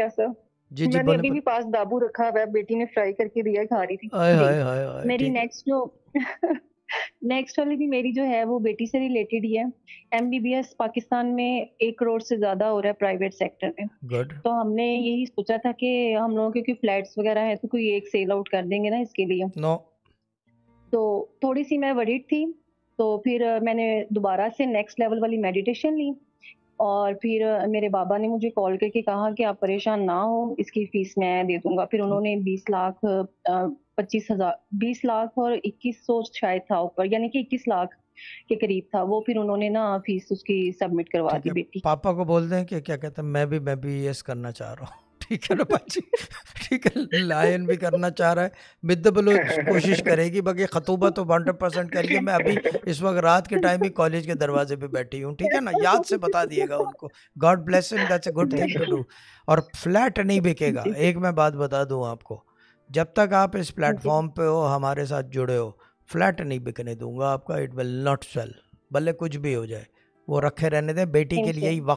कैसा जी जी मैंने अभी भी पास दाबू रखा हुआ है बेटी ने फ्राई करके दिया खा रही थी आए, आए, आए, आए, मेरी नेक्स्ट जो नेक्स्ट वाली भी मेरी जो है वो बेटी से रिलेटेड ही है एमबीबीएस पाकिस्तान में एक करोड़ से ज्यादा हो रहा है प्राइवेट सेक्टर में Good. तो हमने यही सोचा था कि हम लोगों के क्योंकि फ्लैट्स वगैरह है तो कोई एक सेल आउट कर देंगे ना इसके लिए no. तो थोड़ी सी मैं वरीड थी तो फिर मैंने दोबारा से नेक्स्ट लेवल वाली मेडिटेशन ली और फिर मेरे बाबा ने मुझे कॉल करके कहा कि आप परेशान ना हो इसकी फीस मैं दे दूंगा फिर उन्होंने बीस लाख पच्चीस हजार बीस लाख और इक्कीस सौ शायद था ऊपर यानी कि इक्कीस लाख के करीब था वो फिर उन्होंने ना फीस उसकी सबमिट करवा दी बेटी पापा को बोल दें कि क्या कहते हैं मैं भी मैं बी एस करना चाह रहा हूँ ठीक है ना बाजी ठीक है लायन भी करना चाह रहा है मिद बलोच कोशिश करेगी बाकी खतूबा तो हंड्रेड परसेंट करिए मैं अभी इस वक्त रात के टाइम ही कॉलेज के दरवाजे पे बैठी हूँ ठीक है ना याद से बता दिएगा उनको God bless him that's a good thing to do और फ्लैट नहीं बिकेगा एक मैं बात बता दूँ आपको जब तक आप इस प्लेटफॉर्म पे हो हमारे साथ जुड़े हो फ्लैट नहीं बिकने दूंगा आपका इट विल नॉट सेल भले कुछ भी हो जाए वो रखे रहने दें बेटी के लिए ही